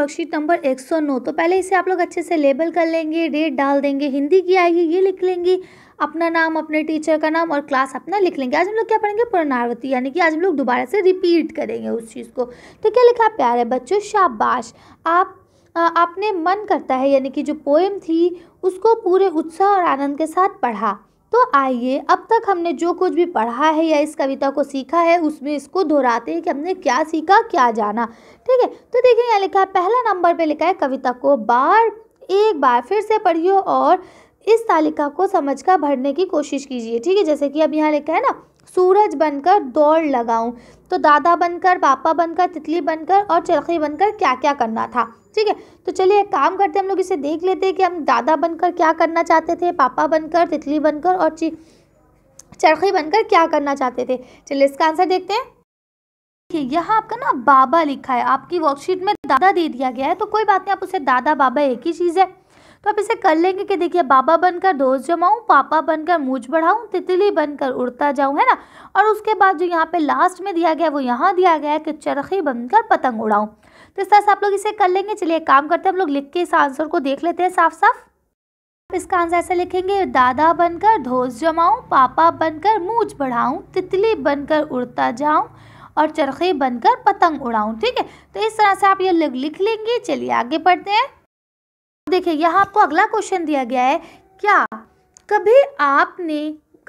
Worksheet number 109 तो पहले इसे आप लोग अच्छे से लेबल कर लेंगे डेट डाल देंगे हिंदी की आएगी ये लिख लेंगे अपना नाम अपने टीचर का नाम और क्लास अपना लिख लेंगे आज हम लोग क्या पढ़ेंगे पुनरावती यानी कि आज हम लोग दोबारा से रिपीट करेंगे उस चीज़ को तो क्या लिखा प्यारे बच्चों शाबाश आप आपने मन करता है यानी कि जो पोएम थी उसको पूरे उत्साह और आनंद के साथ पढ़ा तो आइए अब तक हमने जो कुछ भी पढ़ा है या इस कविता को सीखा है उसमें इसको दोहराते हैं कि हमने क्या सीखा क्या जाना ठीक है तो देखिए यहाँ लिखा है पहला नंबर पे लिखा है कविता को बार एक बार फिर से पढ़िए और इस तालिका को समझ कर भरने की कोशिश कीजिए ठीक है जैसे कि अब यहाँ लिखा है ना सूरज बनकर दौड़ लगाऊं तो दादा बनकर पापा बनकर तितली बनकर और चरखी बनकर क्या क्या करना था ठीक है तो चलिए एक काम करते हैं हम लोग इसे देख लेते हैं कि हम दादा बनकर क्या करना चाहते थे पापा बनकर तितली बनकर और चरखी बनकर क्या करना चाहते थे चलिए इसका आंसर देखते हैं देखिए यहाँ आपका ना बाबा लिखा है आपकी वर्कशीट में दादा दे दिया गया है तो कोई बात नहीं आप उसे दादा बाबा एक ही चीज़ है तो आप इसे कर लेंगे कि देखिए बाबा बनकर दोस्त जमाऊँ पापा बनकर मूझ बढ़ाऊँ तितली बनकर उड़ता जाऊँ है ना और उसके बाद जो यहाँ पे लास्ट में दिया गया वो यहाँ दिया गया है कि चरखी बनकर पतंग उड़ाऊँ तो इस तरह से आप लोग इसे कर लेंगे चलिए काम करते हैं हम लोग लिख के इस आंसर को देख लेते हैं साफ साफ इसका आंसर ऐसे लिखेंगे दादा बनकर धोस जमाऊँ पापा बनकर मूझ बढ़ाऊँ तितली बनकर उड़ता जाऊं और चरखे बनकर पतंग उड़ाऊं ठीक है तो इस तरह से आप ये लिख लेंगे चलिए आगे बढ़ते हैं देखिए यहाँ आपको अगला क्वेश्चन दिया गया है क्या कभी आपने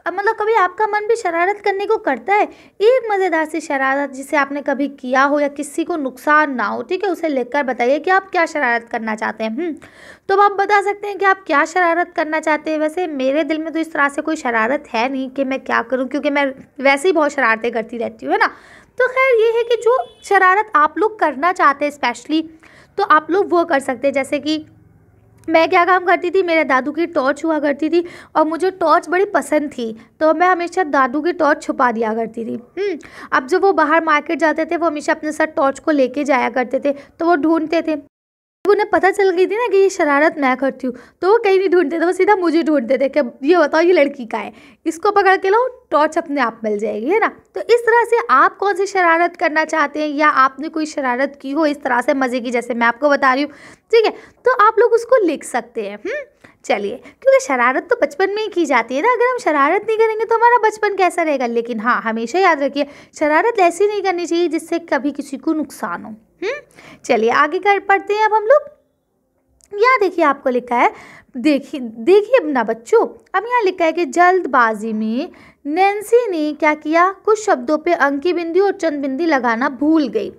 मतलब कभी आपका मन भी शरारत करने को करता है एक मज़ेदार सी शरारत जिसे आपने कभी किया हो या किसी को नुकसान ना हो ठीक है उसे लिखकर बताइए कि आप क्या शरारत करना चाहते हैं हम्म, तो आप बता सकते हैं कि आप क्या शरारत करना चाहते हैं वैसे मेरे दिल में तो इस तरह से कोई शरारत है नहीं कि मैं क्या करूँ क्योंकि मैं वैसे ही बहुत शरारतें करती रहती हूँ है ना तो खैर ये है कि जो शरारत आप लोग करना चाहते हैं स्पेशली तो आप लोग वो कर सकते हैं जैसे कि मैं क्या काम करती थी मेरे दादू की टॉर्च हुआ करती थी और मुझे टॉर्च बड़ी पसंद थी तो मैं हमेशा दादू की टॉर्च छुपा दिया करती थी हम्म, अब जब वो बाहर मार्केट जाते थे वो हमेशा अपने साथ टॉर्च को लेके जाया करते थे तो वो ढूंढते थे को उन्हें पता चल गई थी ना कि ये शरारत मैं करती हूँ तो वो कहीं नहीं ढूंढते थे वो सीधा मुझे ढूंढते थे कि ये बताओ ये लड़की का है इसको पकड़ के लाओ टॉर्च अपने आप मिल जाएगी है ना तो इस तरह से आप कौन सी शरारत करना चाहते हैं या आपने कोई शरारत की हो इस तरह से मज़े की जैसे मैं आपको बता रही हूँ ठीक है तो आप लोग उसको लिख सकते हैं हम्म? चलिए क्योंकि शरारत तो बचपन में ही की जाती है ना अगर हम शरारत नहीं करेंगे तो हमारा बचपन कैसा रहेगा लेकिन हाँ हमेशा याद रखिए शरारत ऐसी नहीं करनी चाहिए जिससे कभी किसी को नुकसान हो हम्म? चलिए आगे कर पढ़ते हैं अब हम लोग यहाँ देखिए आपको लिखा है देखिए देखिए ना बच्चों अब यहाँ लिखा है कि जल्दबाजी में नैन्सी ने क्या किया कुछ शब्दों पे अंकी बिंदी और चंद बिंदी लगाना भूल गई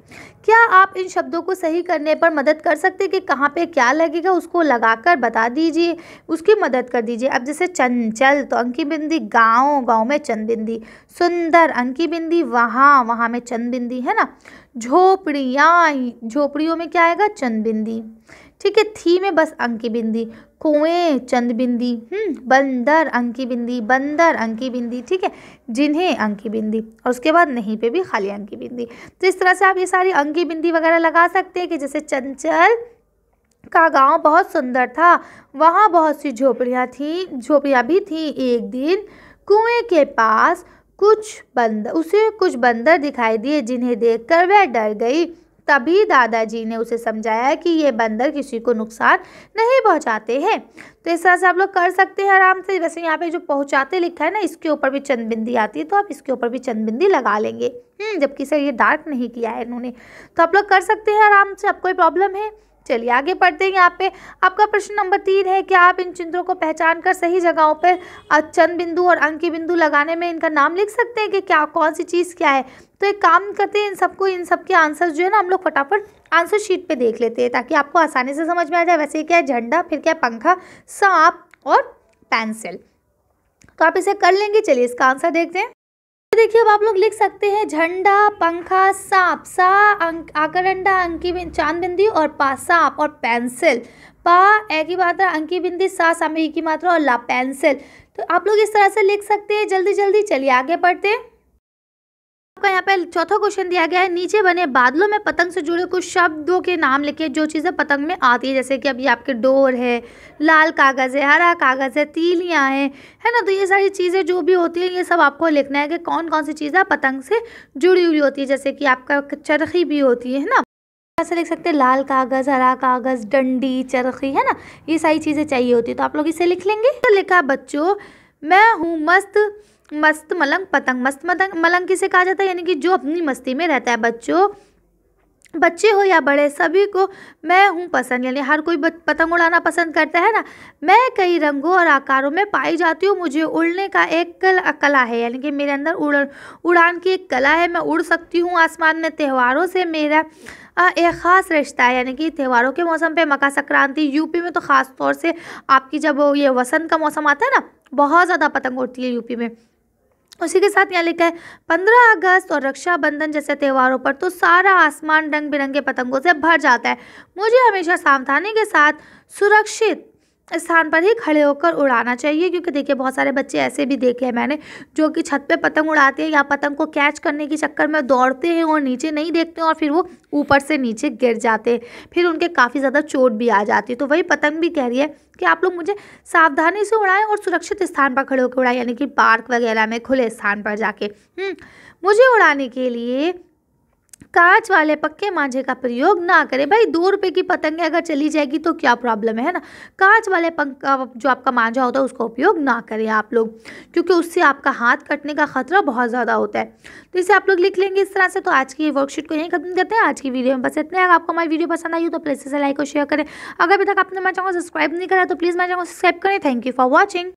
क्या आप इन शब्दों को सही करने पर मदद कर सकते कि कहाँ पे क्या लगेगा उसको लगाकर बता दीजिए उसकी मदद कर दीजिए अब जैसे चंचल तो अंकी बिंदी गाँव गाँव में चंद बिंदी सुंदर अंकी बिंदी वहाँ वहाँ में चंद बिंदी है ना झोपड़िया झोपड़ियों में क्या आएगा चंद बिंदी ठीक है थी में बस अंकी बिंदी कुएं चंद बिंदी हम्म, बंदर अंकी बिंदी बंदर अंकी बिंदी ठीक है जिन्हें अंकी बिंदी और उसके बाद नहीं पे भी खाली अंकी बिंदी तो इस तरह से आप ये सारी अंकी बिंदी वगैरह लगा सकते हैं कि जैसे चंचल का गांव बहुत सुंदर था वहाँ बहुत सी झोपड़ियाँ थी झोपड़ियाँ भी थी एक दिन कुएं के पास कुछ बंद उसे कुछ बंदर दिखाई दिए जिन्हें देखकर वह डर गई तभी दादाजी ने उसे समझाया कि ये बंदर किसी को नुकसान नहीं पहुंचाते हैं तो इस तरह से आप लोग कर सकते हैं आराम से वैसे यहाँ पे जो पहुंचाते लिखा है ना इसके ऊपर भी चंद बिंदी आती है तो आप इसके ऊपर भी चंद बिंदी लगा लेंगे हम्म, जबकि सर ये डार्क नहीं किया है इन्होंने तो आप लोग कर सकते हैं आराम से आपको प्रॉब्लम है चलिए आगे पढ़ते हैं यहाँ पे आपका प्रश्न नंबर तीन है कि आप इन चित्रों को पहचान कर सही जगहों पर चंद बिंदु और अंकी बिंदु लगाने में इनका नाम लिख सकते हैं कि क्या कौन सी चीज़ क्या है तो एक काम करते हैं इन सबको इन सब के आंसर जो है ना हम लोग फटाफट आंसर शीट पे देख लेते हैं ताकि आपको आसानी से समझ में आ जाए वैसे क्या है झंडा फिर क्या पंखा सांप और पेंसिल तो आप इसे कर लेंगे चलिए इसका आंसर देखते हैं देखिए अब आप लोग लिख सकते हैं झंडा पंखा सांप सा आकर अंडा अंकी चांद बिंदी और पा सांप और पेंसिल पा ए की मात्रा अंकी बिंदी सा सामयी की मात्रा और ला पेंसिल तो आप लोग इस तरह से लिख सकते हैं जल्दी जल्दी चलिए आगे बढ़ते हैं आपका यहाँ पे चौथा क्वेश्चन दिया गया है नीचे बने बादलों में पतंग से जुड़े कुछ शब्दों के नाम लिखे जो चीज़ें पतंग में आती है जैसे कि अभी आपके डोर है लाल कागज़ है हरा कागज़ है तीलियाँ हैं है ना तो ये सारी चीज़ें जो भी होती हैं ये सब आपको लिखना है कि कौन कौन सी चीज़ें पतंग से जुड़ी हुई होती है जैसे कि आपका चरखी भी होती है ना ऐसे लिख सकते हैं लाल कागज़ हरा कागज़ डंडी चरखी है ना ये सारी चीज़ें चाहिए होती है तो आप लोग इसे लिख लेंगे तो लिखा बच्चों मैं हूँ मस्त मस्त मलंग पतंग मस्त मतंग मलंग किसे कहा जाता है यानी कि जो अपनी मस्ती में रहता है बच्चों बच्चे हो या बड़े सभी को मैं हूँ पसंद यानी हर कोई पतंग उड़ाना पसंद करता है ना मैं कई रंगों और आकारों में पाई जाती हूँ मुझे उड़ने का एक कल, कला है यानी कि मेरे अंदर उड़ उड़ान की एक कला है मैं उड़ सकती हूँ आसमान में त्योहारों से मेरा एक ख़ास रिश्ता है यानी कि त्योहारों के मौसम पे मकर संक्रांति यूपी में तो ख़ास तौर से आपकी जब ये वसंत का मौसम आता है ना बहुत ज़्यादा पतंग उड़ती है यूपी में उसी के साथ यहाँ लिखा है पंद्रह अगस्त और रक्षाबंधन जैसे त्योहारों पर तो सारा आसमान रंग बिरंगे पतंगों से भर जाता है मुझे हमेशा सावधानी के साथ सुरक्षित स्थान पर ही खड़े होकर उड़ाना चाहिए क्योंकि देखिए बहुत सारे बच्चे ऐसे भी देखे हैं मैंने जो कि छत पे पतंग उड़ाते हैं या पतंग को कैच करने के चक्कर में दौड़ते हैं और नीचे नहीं देखते और फिर वो ऊपर से नीचे गिर जाते हैं फिर उनके काफ़ी ज़्यादा चोट भी आ जाती है तो वही पतंग भी कह रही है कि आप लोग मुझे सावधानी से उड़ाएँ और सुरक्षित स्थान पर खड़े होकर उड़ाएँ यानी कि पार्क वगैरह में खुले स्थान पर जाके हम्म, मुझे उड़ाने के लिए कांच वाले पक्के मांझे का प्रयोग ना करें भाई दो रुपये की पतंग अगर चली जाएगी तो क्या प्रॉब्लम है ना कांच वाले पंखा जो आपका मांझा होता है उसका उपयोग ना करें आप लोग क्योंकि उससे आपका हाथ कटने का खतरा बहुत ज़्यादा होता है तो इसे आप लोग लिख लेंगे इस तरह से तो आज की वर्कशीट को यहीं खत्म करते हैं आज की वीडियो में बस इतने अगर आपको हमारी वीडियो पसंद आई हो तो प्लीज़ इसे लाइक और शेयर करें अगर अभी तक आपने मैं चाहूँगा सब्सक्राइब नहीं करा तो प्लीज़ मैं चाहूँगा सब्सक्राइब करें थैंक यू फॉर वॉचिंग